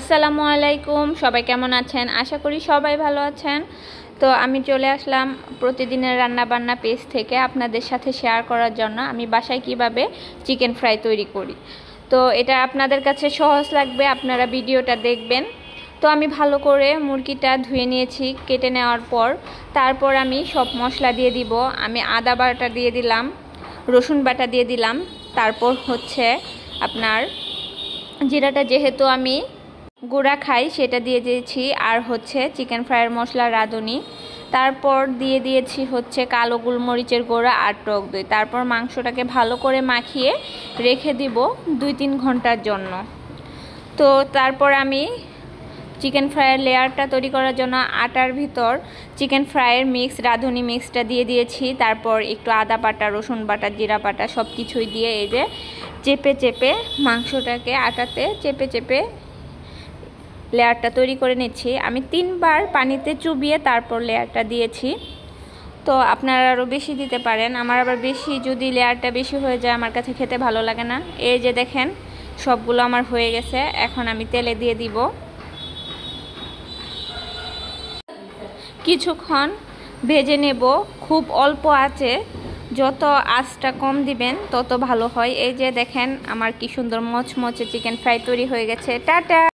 আসসালামু আলাইকুম সবাই কেমন আছেন আশা করি সবাই ভালো আছেন তো আমি চলে আসলাম প্রতিদিনের রান্নাবান্না পেজ থেকে আপনাদের সাথে শেয়ার করার জন্য আমি বাসায় কিভাবে চিকেন ফ্রাই তৈরি করি তো এটা আপনাদের কাছে সহজ লাগবে আপনারা ভিডিওটা দেখবেন তো আমি ভালো করে মুরগিটা ধুয়ে নিয়েছি কেটে নেওয়ার পর তারপর আমি সব মশলা দিয়ে দিব আমি আদা বাটা দিয়ে দিলাম রসুন বাটা দিয়ে দিলাম তারপর হচ্ছে আপনার জিরাটা যেহেতু আমি গুঁড়া খাই সেটা দিয়ে দিয়েছি আর হচ্ছে চিকেন ফ্রাইয়ের মশলা রাঁধুনি তারপর দিয়ে দিয়েছি হচ্ছে কালো গোলমরিচের গোড়া আর টক দই তারপর মাংসটাকে ভালো করে মাখিয়ে রেখে দিব দুই তিন ঘন্টার জন্য তো তারপর আমি চিকেন ফ্রাইয়ের লেয়ারটা তৈরি করার জন্য আটার ভিতর চিকেন ফ্রাইয়ের মিক্স রাঁধুনি মিক্সটা দিয়ে দিয়েছি তারপর একটু আদা বাটা রসুন বাটা জিরা বাটা সব কিছুই দিয়ে এই যে চেপে চেপে মাংসটাকে আটাতে চেপে চেপে লেয়ারটা তৈরি করে নিচ্ছি আমি তিনবার পানিতে চুবিয়ে তারপর লেয়ারটা দিয়েছি তো আপনারা আরও বেশি দিতে পারেন আমার আবার বেশি যদি লেয়ারটা বেশি হয়ে যায় আমার কাছে খেতে ভালো লাগে না এই যে দেখেন সবগুলো আমার হয়ে গেছে এখন আমি তেলে দিয়ে দিব কিছুক্ষণ ভেজে নেব খুব অল্প আছে যত আঁচটা কম দিবেন তত ভালো হয় এই যে দেখেন আমার কি সুন্দর মচমচে চিকেন ফ্রাই তৈরি হয়ে গেছে টাটা